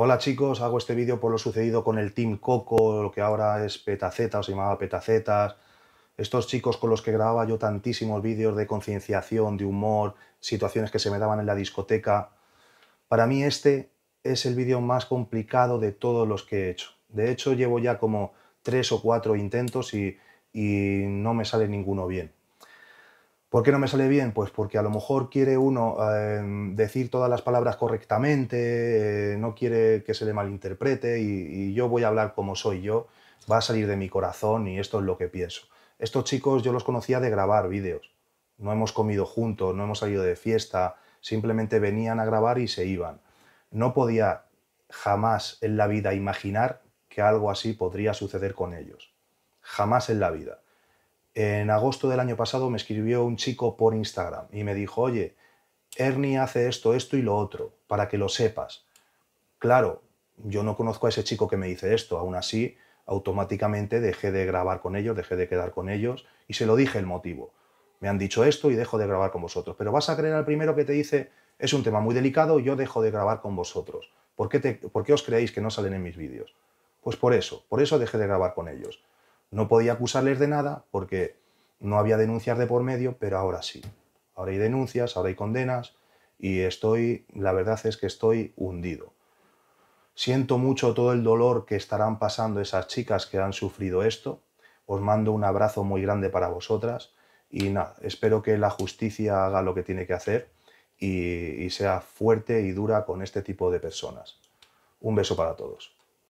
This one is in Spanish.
Hola chicos, hago este vídeo por lo sucedido con el Team Coco, lo que ahora es Petacetas, se llamaba Petacetas. Estos chicos con los que grababa yo tantísimos vídeos de concienciación, de humor, situaciones que se me daban en la discoteca. Para mí este es el vídeo más complicado de todos los que he hecho. De hecho llevo ya como tres o cuatro intentos y no me sale ninguno bien. ¿Por qué no me sale bien? Pues porque a lo mejor quiere uno em, decir todas las palabras correctamente, eh, no quiere que se le malinterprete y, yo voy a hablar como soy yo, va a salir de mi corazón y esto es lo que pienso. Estos chicos yo los conocía de grabar vídeos. No hemos comido juntos, no hemos salido de fiesta, simplemente venían a grabar y se iban. No podía jamás en la vida imaginar que algo así podría suceder con ellos. Jamás en la vida en agosto del año pasado me escribió un chico por Instagram y me dijo, oye, Ernie hace esto, esto y lo otro, para que lo sepas. Claro, yo no conozco a ese chico que me dice esto, aún así, automáticamente dejé de grabar con ellos, dejé de quedar con ellos y se lo dije el motivo. Me han dicho esto y dejo de grabar con vosotros, pero vas a creer al primero que te dice, es un tema muy delicado, yo dejo de grabar con vosotros. ¿Por qué, ¿Por qué os creéis que no salen en mis vídeos? Pues por eso, por eso dejé de grabar con ellos. No podía acusarles de nada porque no había denuncias de por medio, pero ahora sí. Ahora hay denuncias, ahora hay condenas y estoy, la verdad es que estoy hundido. Siento mucho todo el dolor que estarán pasando esas chicas que han sufrido esto. Os mando un abrazo muy grande para vosotras y nada, espero que la justicia haga lo que tiene que hacer y, y sea fuerte y dura con este tipo de personas. Un beso para todos.